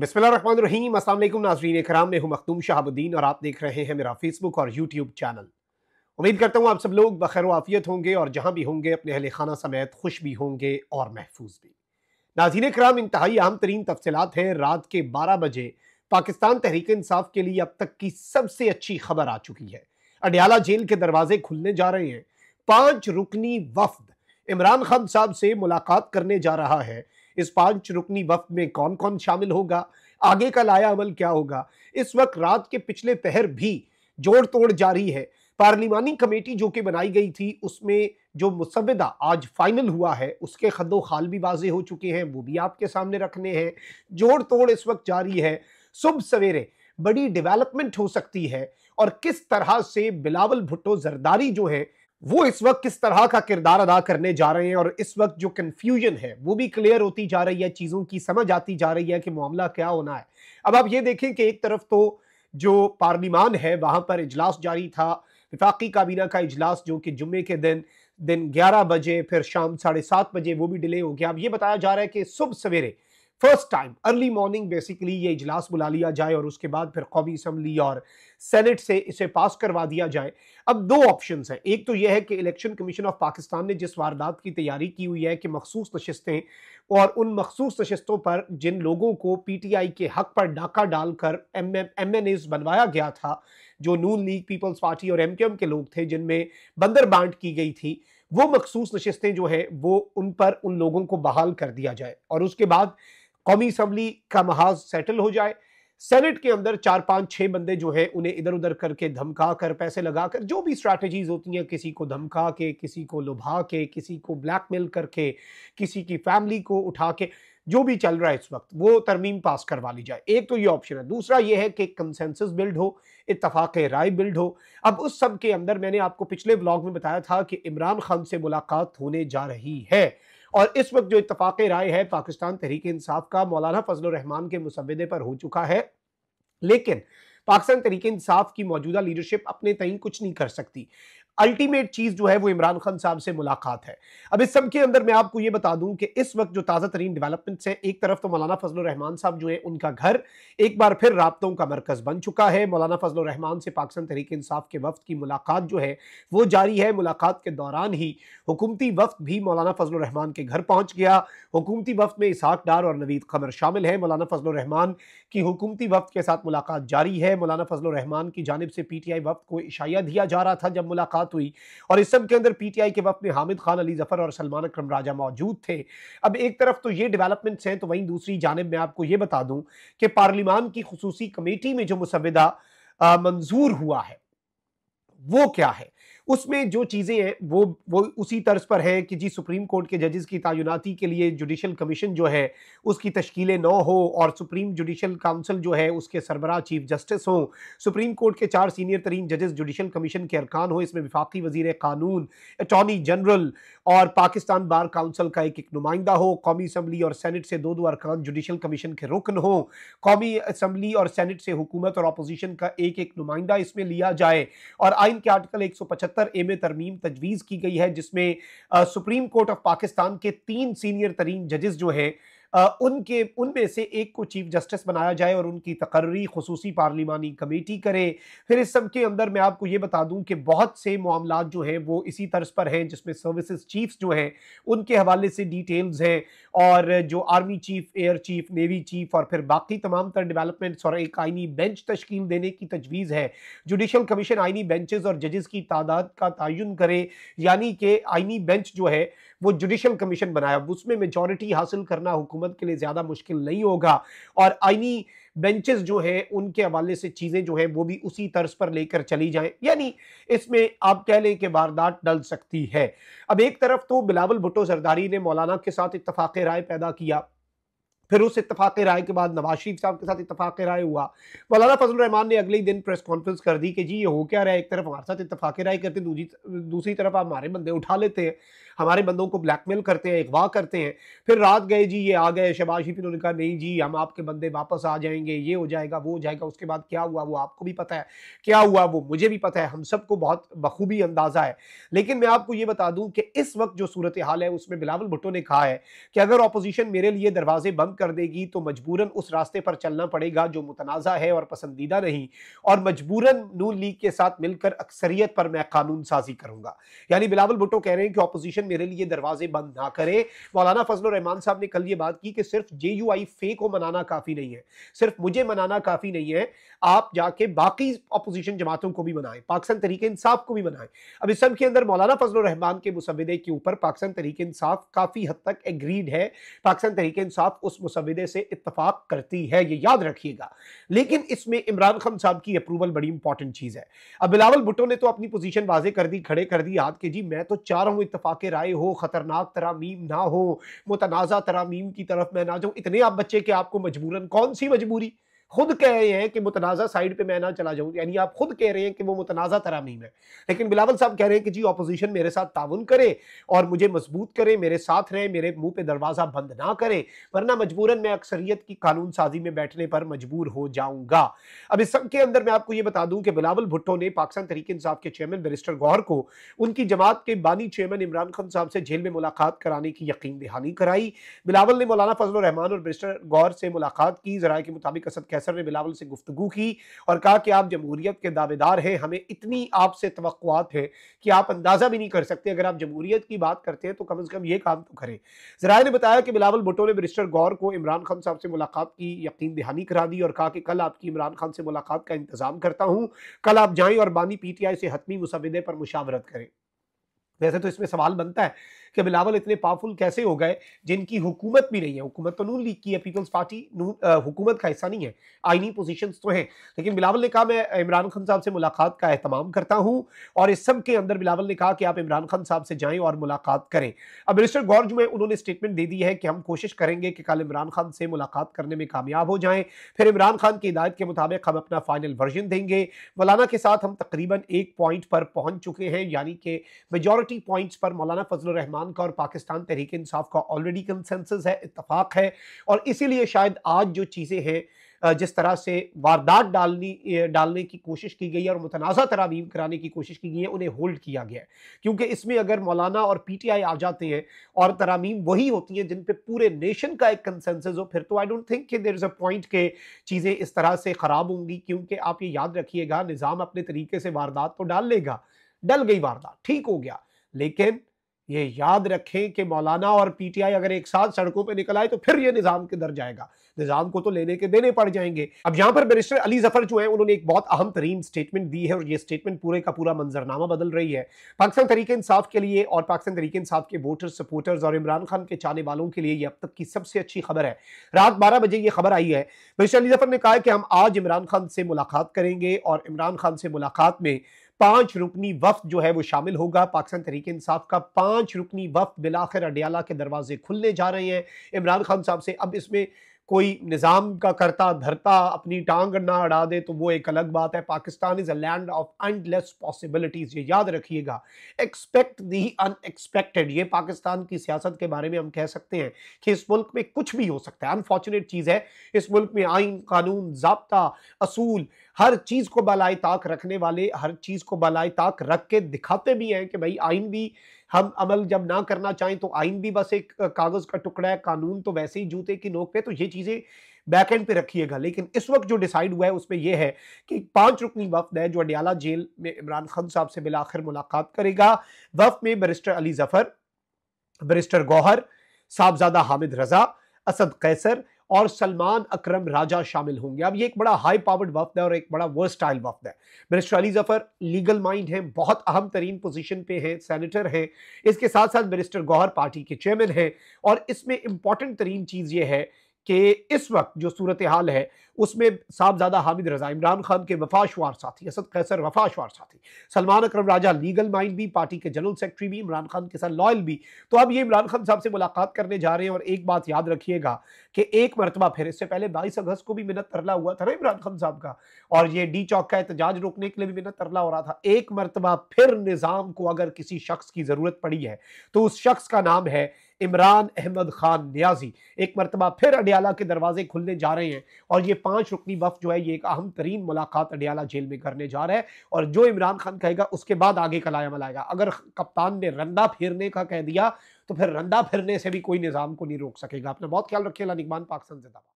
बिस्मिल्लाम असल नाजरीन कराम मैं हूं मखदूम शहाबुद्दीन और आप देख रहे हैं मेरा फेसबुक और यूट्यूब चैनल उम्मीद करता हूं आप सब लोग बखैर वाफियत होंगे और जहां भी होंगे अपने अहल खाना समेत खुश भी होंगे और महफूज भी नाजीन कराम इंतहाई अहम तरीन तफसलत हैं रात के बारह बजे पाकिस्तान तहरीक इंसाफ के लिए अब तक की सबसे अच्छी खबर आ चुकी है अडयाला जेल के दरवाजे खुलने जा रहे हैं पाँच रुकनी वफद इमरान खान साहब से मुलाकात करने जा रहा है इस पांच रुकनी वफ में कौन कौन शामिल होगा आगे का लाया अमल क्या होगा इस वक्त रात के पिछले पहर भी जोड़ तोड़ जारी है पार्लिमानी कमेटी जो कि बनाई गई थी उसमें जो मुसविदा आज फाइनल हुआ है उसके खदो खाल भी वाजे हो चुके हैं वो भी आपके सामने रखने हैं जोड़ तोड़ इस वक्त जारी है सुबह सवेरे बड़ी डेवलपमेंट हो सकती है और किस तरह से बिलावल भुट्टो जरदारी जो है वो इस वक्त किस तरह का किरदार अदा करने जा रहे हैं और इस वक्त जो कन्फ्यूजन है वो भी क्लियर होती जा रही है चीज़ों की समझ आती जा रही है कि मामला क्या होना है अब आप ये देखें कि एक तरफ तो जो पार्लिमान है वहां पर इजलास जारी था विफाक़ी काबीना का इजलास जो कि जुम्मे के दिन दिन ग्यारह बजे फिर शाम साढ़े सात बजे वो भी डिले हो गया अब ये बताया जा रहा है कि सुबह सवेरे first time early morning basically ये इजलास बुला लिया जाए और उसके बाद फिर कौमी असम्बली और सेनेट से इसे पास करवा दिया जाए अब दो ऑप्शन हैं एक तो यह है कि इलेक्शन कमीशन ऑफ पाकिस्तान ने जिस वारदात की तैयारी की हुई है कि मखसूस नशस्तें और उन मखसूस नशस्तों पर जिन लोगों को पी टी आई के हक पर डाका डालकर एम एम एन एज बनवाया गया था जो नून लीग पीपल्स पार्टी और एम के एम के लोग थे जिनमें बंदर बांट की गई थी वो मखसूस नशस्तें जो है वो उन पर उन लोगों को बहाल कर दिया जाए और उसके बाद कौमी असम्बली का महाज सेटल हो जाए सेनेट के अंदर चार पांच छह बंदे जो हैं उन्हें इधर उधर करके धमका कर पैसे लगा कर जो भी स्ट्रैटेजीज होती हैं किसी को धमका के किसी को लुभा के किसी को ब्लैकमेल करके किसी की फैमिली को उठा के जो भी चल रहा है इस वक्त वो तरमीम पास करवा ली जाए एक तो ये ऑप्शन है दूसरा ये है कि कंसेंसस बिल्ड हो इतफाक राय बिल्ड हो अब उस सब के अंदर मैंने आपको पिछले ब्लॉग में बताया था कि इमरान खान से मुलाकात होने जा रही है और इस वक्त जो इतफाक़ राय है पाकिस्तान तहरीक इंसाफ का मौलाना फजल रहमान के मुसवदे पर हो चुका है लेकिन पाकिस्तान तरीके इंसाफ की मौजूदा लीडरशिप अपने तय कुछ नहीं कर सकती अल्टीमेट चीज जो है वो इमरान खान साहब से मुलाकात है अब इस सब के अंदर मैं आपको ये बता दूं कि इस वक्त जो ताज़ा तरीन डेवलपमेंट्स हैं एक तरफ तो मौलाना फजल रहमान साहब जो है उनका घर एक बार फिर रबतों का मरकज़ बन चुका है मौलाना फजल रहमान से पाकिस्तान तरीके इंसाफ के वफद की मुलाकात जो है वो जारी है मुलाकात के दौरान ही हुकूमती वफद भी मौलाना फजल रहमान के घर पहुंच गया हुकूमती वफद में इसहाक डार और नवीद खबर शामिल है मौलाना फजल रहमान की हुकूमती वफद के साथ मुलाकात जारी है मौलाना फजल रहमान की जानब से पी टी आई वफद को इशाया दिया जा रहा था जब मुलाकात बात हुई और इस सब के अंदर पीटीआई के वक्त में हामिद खान अली जफर और सलमान अक्रम राजा मौजूद थे अब एक तरफ तो ये डेवलपमेंट्स हैं तो वहीं दूसरी जानब मैं आपको ये बता दूं कि पार्लिमान की खसूसी कमेटी में जो मुसविदा मंजूर हुआ है वो क्या है उसमें जो चीज़ें हैं वो वो उसी तर्ज पर हैं कि जी सुप्रीम कोर्ट के जजेस की तैनाती के लिए जुडिशल कमीशन जो है उसकी तश्कीलें न हो और सुप्रीम जुडिशल काउंसिल जो है उसके सरबरा चीफ जस्टिस हों सुप्रीम कोर्ट के चार सीनियर तरीन जजेस जुडिशल कमीशन के अरकान हों इसमें विफाकी वजीर कानून अटॉर्नी जनरल और पाकिस्तान बार काउंसिल का एक एक नुमाइंदा हो कौमी असम्बली और सैनट से दो दो अरकान जुडिशल कमीशन के रुकन हों कौमी असम्बली और सैनट से हुकूमत और अपोजिशन का एक एक नुमाइंदा इसमें लिया जाए और आइन के आर्टिकल एक सौ पचहत्तर इकहत्तर एम तरमीम तजवीज़ की गई है जिसमें सुप्रीम कोर्ट ऑफ पाकिस्तान के तीन सीनियर तरीन जजेस जो हैं उनके उनमें से एक को चीफ जस्टिस बनाया जाए और उनकी तकर्री खसूसी पार्लिमानी कमेटी करे फिर इस सब के अंदर मैं आपको ये बता दूँ कि बहुत से मामला जो हैं वो इसी तर्ज पर हैं जिसमें सर्विसेज चीफ्स जो हैं उनके हवाले से डिटेल्स हैं और जो army chief air chief navy chief और फिर बाकी तमाम तर डिवेलपमेंट्स और एक आइनी बेंच तश्कील देने की तजवीज़ है जुडिशल कमीशन आइनी बेंचेज और जजेस की तादाद का तयन करे यानी कि आइनी बेंच जो है वो जुडिशल कमीशन बनाया उसमें मेजोरिटी हासिल करना हुकूमत के लिए ज़्यादा मुश्किल नहीं होगा और आईनी बेंचेस जो हैं उनके हवाले से चीज़ें जो हैं वो भी उसी तर्ज पर लेकर चली जाएं यानी इसमें आप कह लें कि वारदात डल सकती है अब एक तरफ तो बिलावल भुट्टो जरदारी ने मौलाना के साथ इतफाक़ राय पैदा किया फिर उस इतफाक़ राय के बाद नवाज शरीफ साहब के साथ इतफाक़ राय हुआ मौलाना फजल रहमान ने अगले दिन प्रेस कॉन्फ्रेंस कर दी कि जी ये हो क्या रहा है एक तरफ हमारे साथ इतफाक़ राय करते दूसरी दूसरी तरफ आप हमारे बंदे उठा लेते हैं हमारे बंदों को ब्लैकमेल करते हैं अगवा करते हैं फिर रात गए जी ये आ गए शबाज शरीफ इन्होंने कहा नहीं जी हम आपके बंदे वापस आ जाएंगे ये हो जाएगा वो हो जाएगा उसके बाद क्या हुआ वो आपको भी पता है क्या हुआ वो मुझे भी पता है हम सबको बहुत बखूबी अंदाज़ा है लेकिन मैं आपको ये बता दूँ कि इस वक्त जो सूरत हाल है उसमें बिलावल भुट्टो ने कहा है कि अगर अपोजिशन मेरे लिए दरवाजे बंद कर देगी तो मजबूरन उस रास्ते पर चलना पड़ेगा जो मुतनाज़ा है और पसंदीदा नहीं और मजबूरन नून लीग के साथ मिलकर अक्सरियत पर मैं कानून साजी करूंगा यानी बिलावल भुट्टो कह रहे हैं कि अपोजिशन मेरे लिए दरवाजे बंद ना करे मौलाना फजल रहमान साहब ने कल ये बात की कि सिर्फ जे यू आई फे को मनाना काफ़ी नहीं है सिर्फ मुझे मनाना काफ़ी नहीं है आप जाके बाकी अपोजिशन जमातों को भी मनाएं पाकिस्तान तरीके इंसाफ को भी मनाएं अब इस सब के अंदर मौलाना फजल रहमान के मुसविदे के ऊपर पाकिस्तान तरीके इंसाफ काफ़ी हद तक एग्रीड है पाकिस्तान तरीके इंसाफ उस मुसविदे से इतफाक करती है ये याद रखिएगा लेकिन इसमें इमरान खान साहब की अप्रूवल बड़ी इंपॉर्टेंट चीज़ है अब बिलावल भुट्टो ने तो अपनी पोजीशन वाजे कर दी खड़े कर दी याद के जी मैं तो चाह रहा हूँ इतफाक राय हो ख़तरनाक तरामीम ना हो मुतनाज़ा तरामीम की तरफ मैं ना जाऊं इतने आप बच्चे के आपको मजबूरन कौन सी मजबूरी खुद कह रहे हैं कि मुतनाज़ा साइड पे मैं ना चला जाऊं यानी आप खुद कह रहे हैं कि वो मुतनाज़ा तरामीम है लेकिन बिलावल साहब कह रहे हैं कि जी अपोजिशन मेरे साथ ताउन करे और मुझे मजबूत करे मेरे साथ रहे मेरे मुंह पे दरवाज़ा बंद ना करे वरना मजबूरन मैं अक्सरियत की कानून साजी में बैठने पर मजबूर हो जाऊँगा अब इस सब के अंदर मैं आपको ये बता दूँ कि बिलावल भुट्टो ने पाकिस्तान तरीके इंसाफ के चेयरमैन बैरिस्टर गौर को उनकी जमात के बानी चेयरमैन इमरान खान साहब से जेल में मुलाकात कराने की यकीन दहानी कराई बिलावल ने मौलाना फजल रहमान और बैरिस्टर गौर से मुलाकात की जरा के मुताबिक असद कैसर ने बिलावल से गुफ्तु की और कहा कि आप जमहूरियत के दावेदार हैं हमें इतनी आपसे तो है कि आप अंदाज़ा भी नहीं कर सकते अगर आप जमहूरियत की बात करते हैं तो कम अज़ कम ये काम तो करें जराए ने बताया कि बिलावल भुटो ने मिनिस्टर गौर को इमरान खान साहब से मुलाकात की यकीन दहानी करा दी और कहा कि कल आपकी इमरान खान से मुलाकात का इंतज़ाम करता हूँ कल आप जाए और बानी पी टी आई से हतमी मुसविदे पर मुशावरत करें वैसे तो इसमें सवाल बनता है कि बिलावल इतने पावरफुल कैसे हो गए जिनकी हुकूमत भी नहीं है हुकूमत तो नून लीग की है पीपल्स पार्टी हुकूमत का हिस्सा नहीं है आइनी पोजिशन तो हैं लेकिन बिलावल ने कहा मैं इमरान खान साहब से मुलाकात का अहतमाम करता हूँ और इस सब के अंदर बिलावल ने कहा कि आप इमरान खान साहब से जाएँ और मुलाकात करें अब मिनिस्टर गौरज में उन्होंने स्टेटमेंट दे दी है कि हम कोशिश करेंगे कि कल इमरान खान से मुलाकात करने में कामयाब हो जाएँ फिर इमरान खान की हिदायत के मुताबिक हम अपना फाइनल वर्जन देंगे मौलाना के साथ हम तकरीबन एक पॉइंट पर पहुंच चुके हैं यानी कि मेजॉरिटी पॉइंट्स पर मौलाना फजल रहमान पार्लियामान का और पाकिस्तान तहरीक इंसाफ का ऑलरेडी कंसेंसस है इतफाक़ है और इसीलिए शायद आज जो चीज़ें हैं जिस तरह से वारदात डालनी डालने की कोशिश की गई है और मुतनाज़ा तरावीम कराने की कोशिश की गई है उन्हें होल्ड किया गया है क्योंकि इसमें अगर मौलाना और पी टी आई आ जाते हैं और तरामीम वही होती हैं जिन पर पूरे नेशन का एक कंसेंसस हो फिर तो आई डोंट थिंक कि देर इज़ अ पॉइंट के चीज़ें इस तरह से ख़राब होंगी क्योंकि आप ये याद रखिएगा निज़ाम अपने तरीके से वारदात तो डाल लेगा डल गई वारदात ठीक हो गया लेकिन ये याद रखें कि मौलाना और पीटीआई अगर एक साथ सड़कों पे निकल आए तो फिर ये निज़ाम के दर जाएगा निज़ाम को तो लेने के देने पड़ जाएंगे अब यहाँ पर मिनिस्टर अली जफर जो है उन्होंने एक बहुत अहम तरीन स्टेटमेंट दी है और ये स्टेटमेंट पूरे का पूरा मंजरनामा बदल रही है पाकिस्तान तरीके इंसाफ के लिए और पाकिस्तान तरीके इंसाफ के वोटर्स सपोर्टर्स और इमरान खान के चाहने वालों के लिए ये अब तक की सबसे अच्छी खबर है रात बारह बजे ये खबर आई है मिनिस्टर अली जफर ने कहा कि हम आज इमरान खान से मुलाकात करेंगे और इमरान खान से मुलाकात में पांच रुकनी वफ्त जो है वो शामिल होगा पाकिस्तान तहरीक इंसाफ का पांच रुकनी वफ्त बिलाखिर अडियाला के दरवाजे खुलने जा रहे हैं इमरान खान साहब से अब इसमें कोई निज़ाम का करता धरता अपनी टांग ना अड़ा दे तो वो एक अलग बात है Pakistan is a land of endless possibilities ये याद रखिएगा एक्सपेक्ट दी अनएक्सपेक्टेड ये पाकिस्तान की सियासत के बारे में हम कह सकते हैं कि इस मुल्क में कुछ भी हो सकता है अनफॉर्चुनेट चीज़ है इस मुल्क में आइन कानून जबता असूल हर चीज़ को बलाए ताक रखने वाले हर चीज़ को बलाए ताक रख के दिखाते भी हैं कि भाई आइन भी हम अमल जब ना करना चाहें तो आइन भी बस एक कागज़ का टुकड़ा है कानून तो वैसे ही जूते की नोक पे तो ये चीज़ें बैक एंड पे रखिएगा लेकिन इस वक्त जो डिसाइड हुआ है उसमें यह है कि पांच रुकनी वफद है जो अडियाला जेल में इमरान खान साहब से आखिर मुलाकात करेगा वफ में बरिस्टर अली जफर बरिस्टर गौहर साहबजादा हामिद रजा असद कैसर और सलमान अकरम राजा शामिल होंगे अब ये एक बड़ा हाई पावर्ड वफद है और एक बड़ा वर्स्टाइल वफद है minister Ali Zafar legal mind हैं बहुत अहम तरीन पोजिशन पे हैं सैनिटर हैं इसके साथ साथ मिनिस्टर गौहर पार्टी के चेयरमैन हैं और इसमें इंपॉर्टेंट तरीन चीज़ ये है कि इस वक्त जो सूरत हाल है उसमें साहबजादा हामिद रजा इमरान खान के वफाशवार साथी असद कैसर वफाशवार साथी सलमान अकरम राजा लीगल माइंड भी पार्टी के जनरल सेक्रेटरी भी इमरान खान के साथ लॉयल भी तो अब ये इमरान खान साहब से मुलाकात करने जा रहे हैं और एक बात याद रखिएगा कि एक मरतबा फिर इससे पहले बाईस अगस्त को भी मिनत तरला हुआ था ना इमरान खान साहब का और ये डी चौक का एहतजाज रोकने के लिए भी मिनत तरला हो रहा था एक मरतबा फिर निज़ाम को अगर किसी शख्स की ज़रूरत पड़ी है तो उस शख्स का नाम है इमरान अहमद खान न्याजी एक मरतबा फिर अडियाला के दरवाजे खुलने जा रहे हैं और ये पांच रुकनी वफ जो है ये एक अहम तरीन मुलाकात अडियाला जेल में करने जा रहा है और जो इमरान खान कहेगा उसके बाद आगे का लाया मलाएगा अगर कप्तान ने रंदा फिरने का कह दिया तो फिर रंदा फिरने से भी कोई निज़ाम को नहीं रोक सकेगा अपना बहुत ख्याल रखिएगा निगमान पाकिस्तान जिंदाबाद